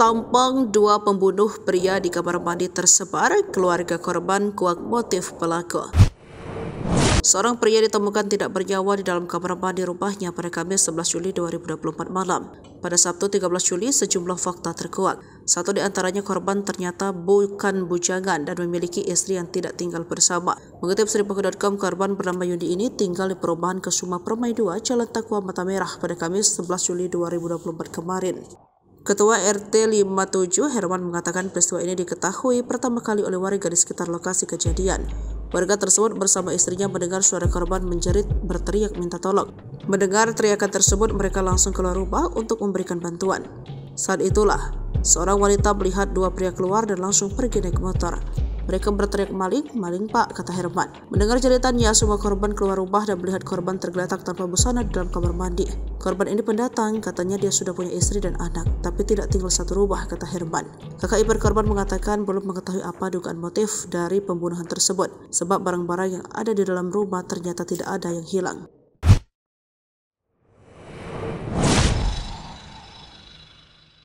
Tampang dua pembunuh pria di kamar mandi tersebar, keluarga korban kuat motif pelaku. Seorang pria ditemukan tidak bernyawa di dalam kamar mandi rumahnya pada Kamis 11 Juli 2024 malam. Pada Sabtu 13 Juli, sejumlah fakta terkuak. Satu di antaranya korban ternyata bukan bujangan dan memiliki istri yang tidak tinggal bersama. Mengutip seripoku.com, korban bernama Yudi ini tinggal di perumahan Kesuma Permai 2, Jalan Takwa Mata Merah pada Kamis 11 Juli 2024 kemarin. Ketua RT 57 Herman mengatakan peristiwa ini diketahui pertama kali oleh warga di sekitar lokasi kejadian. Warga tersebut bersama istrinya mendengar suara korban menjerit berteriak minta tolong. Mendengar teriakan tersebut mereka langsung keluar rumah untuk memberikan bantuan. Saat itulah, seorang wanita melihat dua pria keluar dan langsung pergi naik motor. Mereka berteriak maling, maling pak, kata Herman. Mendengar ceritanya, semua korban keluar rumah dan melihat korban tergeletak tanpa busana di dalam kamar mandi. Korban ini pendatang, katanya dia sudah punya istri dan anak, tapi tidak tinggal satu rumah, kata Herman. Kakak ipar korban mengatakan belum mengetahui apa dugaan motif dari pembunuhan tersebut, sebab barang-barang yang ada di dalam rumah ternyata tidak ada yang hilang.